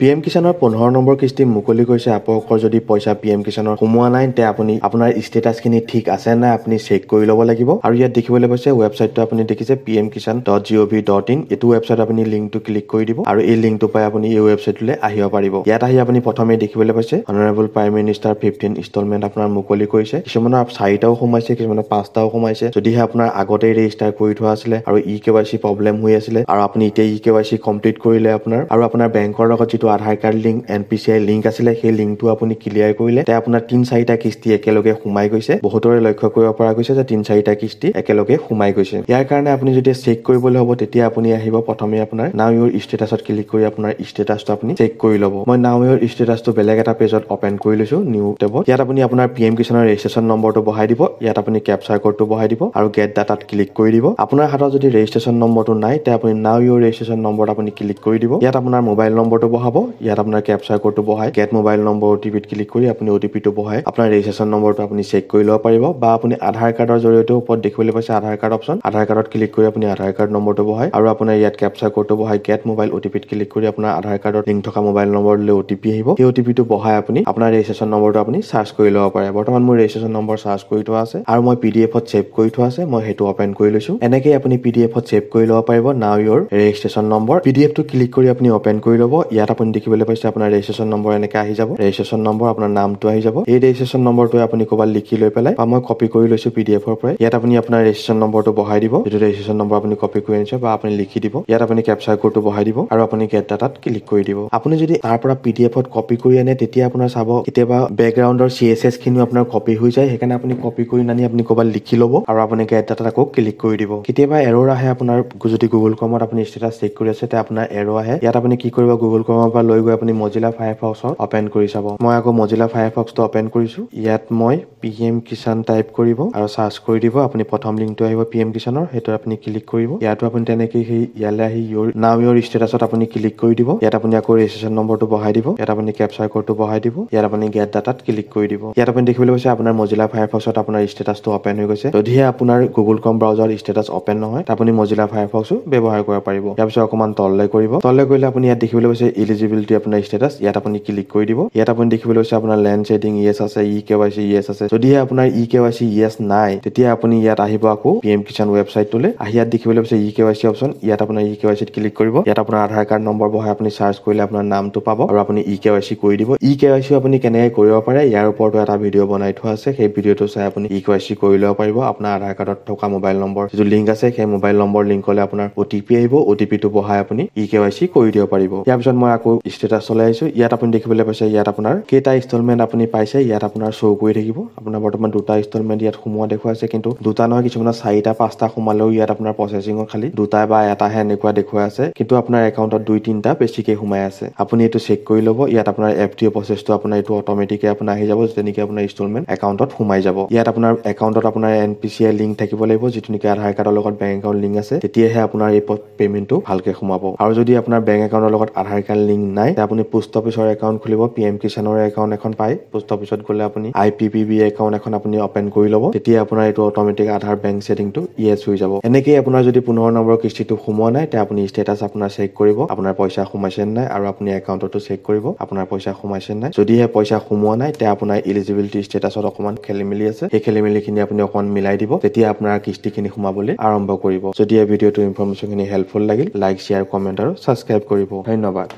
P M কিষাণৰ পোন্ধৰ number কিস্তি মুকলি কৰিছে আপোনালোকৰ যদি পইচা পি এম কিষাণৰ সোমোৱা নাই তে আপুনি আপোনাৰ ষ্টেটাছখিনি ঠিক আছে নাই আপুনি চেক কৰি ল'ব লাগিব আৰু ইয়াত দেখিবলৈ পাইছে ৱেবছাইটটো আপুনি দেখিছে P M Kisan dot G O' V dot in এইটো ৱেবছাইট আপুনি লিংকটো ক্লিক কৰি দিব আৰু এই লিংকটো পাই আপুনি এই ৱেবছাইটটোলৈ আহিব পাৰিব ইয়াত আহি আপুনি প্ৰথমে দেখিবলৈ পাইছে honourable prime minister fifteen instalment আপোনাৰ মুকলি কৰিছে কিছুমানৰ চাৰিটাও সোমাইছে কিছুমানৰ পাঁচটাও সোমাইছে যদিহে আপোনাৰ আগতেই ৰেজিষ্টাৰ কৰি থোৱা আছিলে আৰু E K Y C problem হৈ আছিলে আৰু আপুনি এতিয়া E K Y C complete কৰিলে আপোনাৰ আৰু আপোনাৰ বেংকৰ লগত যিটো যোনটো Aadhaar card link N P C I link আছিলে সেই লিংকটো আপুনি ক্লিয়াৰ কৰিলে তে আপোনাৰ তিনি চাৰিটা কিস্তি একেলগে সোমাই গৈছে বহুতৰে লক্ষ্য কৰিব পৰা গৈছে যে তিনি চাৰিটা কিস্তি একেলগে সোমাই গৈছে ইয়াৰ কাৰণে আপুনি যদি চেক কৰিবলৈ হ'ব তেতিয়া আপুনি আহিব প্ৰথমে আপোনাৰ নাও ইউৰ ষ্টেটাছত ক্লিক কৰি আপোনাৰ ষ্টেটাছটো আপুনি চেক কৰি ল'ব মই নাও ইউৰ ষ্টেটাছটো বেলেগ এটা পেজত অপেন কৰি লৈছো নিউ টেবত ইয়াত আপুনি আপোনাৰ পি এম কিষাণৰ ৰেজিষ্ট্ৰেশ্যন নম্বৰটো বহাই দিব ইয়াত আপুনি কেপচাৰ কোডটো বহাই দিব আৰু গেট ডাটাত ক্লিক কৰি দিব আপোনাৰ হাতত যদি ৰেজিষ্ট্ৰেশ্যন নম্বৰটো নাই তে আপুনি নাও ইউৰ ৰেজিষ্ট্ৰেশ্যন নম্বৰত আপুনি ক্লিক কৰি দিব ইয়াত আপোনাৰ মোবাইল নম্বৰটো বহাব হ'ব ইয়াত আপোনাৰ কেপচাৰ কোডটো বহাই গেট মোবাইল নম্বৰ টি পিত ক্লিক কৰি আপুনি অ টি পিটো বহাই আপোনাৰ ৰেজিষ্ট্ৰেশ্যন নম্বৰটো আপুনি চেক কৰি ল'ব পাৰিব বা আপুনি আধাৰ কাৰ্ডৰ জৰিয়তে ওপৰত দেখিবলৈ পাইছে আধাৰ কাৰ্ড অপশ্যন আধাৰ কাৰ্ডত ক্লিক কৰি আপুনি আধাৰ কাৰ্ড নম্বৰটো বহাই আৰু আপোনাৰ ইয়াত কেপচাৰ কোডটো বহাই গেট মোবাইল অ' টি পিত ক্লিক কৰি আপোনাৰ আধাৰ কাৰ্ডৰ লিংক থকা মোবাইল নম্বৰলৈ অ টি পি আহিব সেই অ' টি পিটো বহাই আপুনি আপোনাৰ ৰেজিষ্ট্ৰেশ্যন নম্বৰটো আপুনি চাৰ্চ কৰি ল'ব পাৰে বৰ্তমান মোৰ ৰেজিষ্ট্ৰেশ্যন নম্বৰ চাৰ্চ কৰি থোৱা আছে আৰু মই পি ডি এফত ছেভ কৰি থোৱা আছে মই সেইটো অপেন কৰি লৈছো এনেকেই আপুনি পি ডি এফত ছেভ কৰি ল'ব পাৰিব now your registration number P D এফটো ক্লিক কৰি আপুনি অপেন কৰি ল'ব ইয়াত আপুনি আপুনি দেখিবলৈ পাইছে আপোনাৰ ৰেজিষ্ট্ৰেশ্যন নম্বৰ এনেকৈ আহি যাব ৰেজিষ্ট্ৰেশ্যন নম্বৰ আপোনাৰ নামটো আহি যাব এই ৰেজিষ্ট্ৰেশ্যন নম্বৰটো আপুনি ক'ৰবাত লিখি লৈ পেলাই বা মই কপি কৰি লৈছোঁ পিডিএফৰ পৰা ইয়াত আপুনি আপোনাৰ ৰেজিষ্ট্ৰেশ্যন নম্বৰটো বহাই দিব যিটো ৰেজিষ্ট্ৰেশ্যন নম্বৰ আপুনি কপি কৰি আনিছে বা আপুনি লিখি দিব ইয়াত আপুনি কেপচাৰ কোডটো বহাই দিব আৰু আপুনি গেট ডাটাত ক্লিক কৰি দিব আপুনি যদি তাৰ পৰা পিডিএফত কপি কৰি আনে তেতিয়া আপোনাৰ চাব কেতিয়াবা বেকগ্ৰাউণ্ডৰ চি এছ এছ খিনিও আপোনাৰ কপি হৈ যায় সেইকাৰণে আপুনি কপি কৰি নানি আপুনি ক'ৰবাত লিখি ল'ব আৰু আপুনি গেট ডাটাত আকৌ ক্লিক কৰি দিব কেতিয়াবা এৰ'ৰ আহে আপোনাৰ যদি গুগল ক্ৰমত আপুনি ষ্টেটাছ চেক কৰি আছে তেতিয়া আপোনাৰ এৰ' আহে ইয়াত আপুনি কি কৰিব গুগল ক্ৰমৰ পৰা লৈ গৈ আপুনি মজিলা ফায়াৰফক্সত অপেন কৰি চাব মই আকৌ মজিলা ফায়াৰফক্সটো অপেন কৰিছো ইয়াত মই পি এম কিষাণ টাইপ কৰিব আৰু চাৰ্চ কৰি দিব আপুনি প্ৰথম লিংকটো আহিব পি এম কিষাণৰ সেইটো আপুনি ক্লিক কৰিব ইয়াতো আপুনি তেনেকে সেই ইয়ালৈ আহি ইয়ৰ নাও ইয়ৰ ষ্টেটাছত আপুনি ক্লিক কৰি দিব ইয়াত আপুনি আকৌ ৰেজিষ্ট্ৰেশ্যন নম্বৰটো বহাই দিব ইয়াত আপুনি কেপচাৰ কোডটো বহাই দিব ইয়াত আপুনি গেট ডাটাত ক্লিক কৰি দিব ইয়াত আপুনি দেখিবলৈ পাইছে আপোনাৰ মজিলা ফায়াৰফক্সত আপোনাৰ ষ্টেটাছটো অপেন হৈ গৈছে যদিহে আপোনাৰ গুগল কম ব্ৰাউজাৰ ষ্টেটাছ অপেন নহয় আপুনি মজিলা ফায়াৰফক্সো ব্যৱহাৰ কৰিব পাৰিব ইয়াৰ পিছত অকণমান তললৈ কৰিব তললৈ কৰিলে আপুনি ইয়াত দেখিবলৈ পাইছে ইলিজি ভিজিবিলিটি আপোনাৰ ষ্টেটাছ ইয়াত আপুনি ক্লিক কৰি দিব ইয়াত আপুনি দেখিবলৈ হৈছে আপোনাৰ লেণ্ড ছেডিং ইয়েছ আছে E K Y C yes আছে যদিহে আপোনাৰ E K Y C yes নাই তেতিয়া আপুনি ইয়াত আহিব আকৌ পি এম কিষাণ ৱেবছাইটটোলৈ আহি ইয়াত দেখিবলৈ হৈছে E K Y C option ইয়াত আপোনাৰ ই কে ৱাই চিত ক্লিক কৰিব ইয়াত আপোনাৰ আধাৰ কাৰ্ড নম্বৰ বহাই আপুনি চাৰ্চ কৰিলে আপোনাৰ নামটো পাব আৰু আপুনি ই কে ৱাই চি কৰি দিব ই কে ৱাই চি আপুনি কেনেকৈ কৰিব পাৰে ইয়াৰ ওপৰতো এটা ভিডিঅ' বনাই থোৱা আছে সেই ভিডিঅ'টো চাই আপুনি ই কে ৱাই চি কৰি ল'ব পাৰিব আপোনাৰ আধাৰ কাৰ্ডত থকা মোবাইল নম্বৰ যিটো লিংক আছে সেই মোবাইল নম্বৰ লিংক লিংকলৈ আপোনাৰ অ' টি পি আহিব অ' টি পিটো বহাই আপুনি ই কে ৱাই চি কৰি দিব পাৰিব ইয়াৰ পিছত মই আকৌ আকৌ ষ্টেটাছ চলাই আহিছোঁ ইয়াত আপুনি দেখিবলৈ পাইছে ইয়াত আপোনাৰ কেইটা ইনষ্টলমেণ্ট আপুনি পাইছে ইয়াত আপোনাৰ শ্ব' কৰি থাকিব আপোনাৰ বৰ্তমান দুটা ইনষ্টলমেণ্ট ইয়াত সোমোৱা দেখুৱাইছে কিন্তু দুটা নহয় কিছুমানৰ চাৰিটা পাঁচটা সোমালেও ইয়াত আপোনাৰ প্ৰচেচিঙৰ খালী দুটা বা এটাহে এনেকুৱা দেখুৱাই আছে কিন্তু আপোনাৰ একাউণ্টত দুই তিনিটা বেছিকৈ সোমাই আছে আপুনি এইটো চেক কৰি ল'ব ইয়াত আপোনাৰ এফ টি অ' প্ৰচেছটো আপোনাৰ এইটো অট'মেটিকে আপোনাৰ আহি যাব যেতিয়া নেকি আপোনাৰ ইনষ্টলমেণ্ট একাউণ্টত সোমাই যাব ইয়াত আপোনাৰ একাউণ্টত আপোনাৰ N P C I link থাকিব লাগিব যিটো নেকি আধাৰ কাৰ্ডৰ লগত বেংক একাউণ্ট লিংক আছে তেতিয়াহে আপোনাৰ এই পেমেণ্টটো ভালকৈ সোমাব আৰু যদি আপোনাৰ বেংক একাউণ্টৰ লগত আধাৰ কাৰ্ড লিংক লিংক নাই আপুনি পোষ্ট অফিচৰ একাউণ্ট খুলিব পি এম কিষাণৰ একাউণ্ট এখন পাই পোষ্ট অফিচত গ'লে আপুনি I P P B account এখন আপুনি অপেন কৰি ল'ব তেতিয়া আপোনাৰ এইটো অট'মেটিক আধাৰ বেংক ছেটিংটো ইয়েছ হৈ যাব এনেকেই আপোনাৰ যদি পোন্ধৰ নম্বৰৰ কিস্তিটো সোমোৱা নাই তে আপুনি ষ্টেটাছ আপোনাৰ চেক কৰিব আপোনাৰ পইচা সোমাইছে নে নাই আৰু আপুনি একাউণ্টতো চেক কৰিব আপোনাৰ পইচা সোমাইছে নে নাই যদিহে পইচা সোমোৱা নাই তে আপোনাৰ ইলিজিবিলিটি ষ্টেটাছত অকণমান খেলিমেলি আছে সেই খেলিমেলিখিনি আপুনি অকণমান মিলাই দিব তেতিয়া আপোনাৰ কিস্তিখিনি সোমাবলৈ আৰম্ভ কৰিব যদি ভিডিঅ'টো ইনফৰ্মেশ্যনখিনি হেল্পফুল লাগিল লাইক শ্বেয়াৰ কমেণ্ট আৰু ছাবস্ক্ৰাইব কৰিব ধন্যবাদ